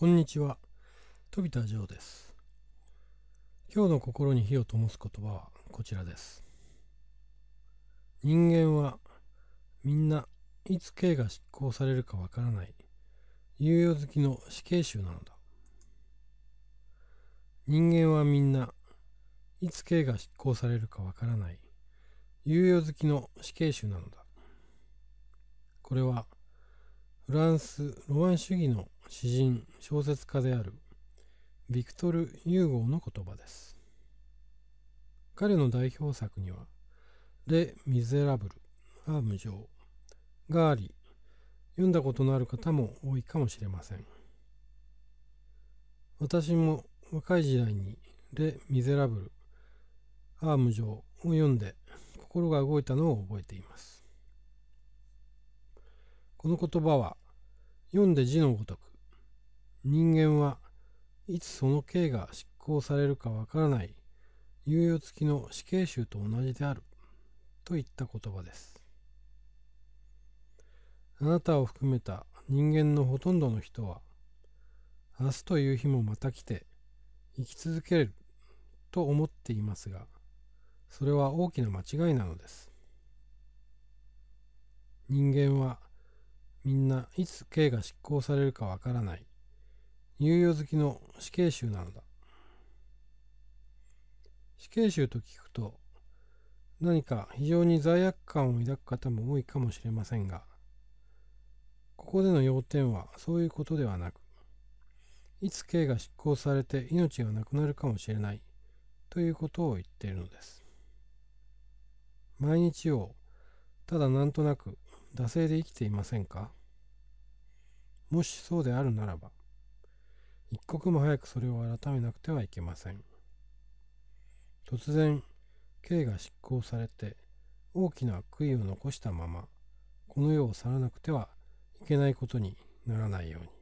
こんにちは飛田城です今日の心に火を灯す言葉はこちらです人間はみんないつ刑が執行されるかわからない猶予好きの死刑囚なのだ人間はみんないつ刑が執行されるかわからない猶予好きの死刑囚なのだこれはフランスロマン主義の詩人、小説家であるビクトル・ユーゴーの言葉です。彼の代表作には、レ・ミゼラブル、アーム上、があり、読んだことのある方も多いかもしれません。私も若い時代にレ・ミゼラブル、アーム上を読んで心が動いたのを覚えています。この言葉は読んで字のごとく人間はいつその刑が執行されるかわからない猶予付きの死刑囚と同じであるといった言葉ですあなたを含めた人間のほとんどの人は明日という日もまた来て生き続けると思っていますがそれは大きな間違いなのです人間はみんないつ刑が執行されるかわからない猶予好きの死刑囚なのだ死刑囚と聞くと何か非常に罪悪感を抱く方も多いかもしれませんがここでの要点はそういうことではなくいつ刑が執行されて命がなくなるかもしれないということを言っているのです毎日をただなんとなく惰性で生きていませんかもしそうであるならば一刻も早くそれを改めなくてはいけません突然刑が執行されて大きな悔いを残したままこの世を去らなくてはいけないことにならないように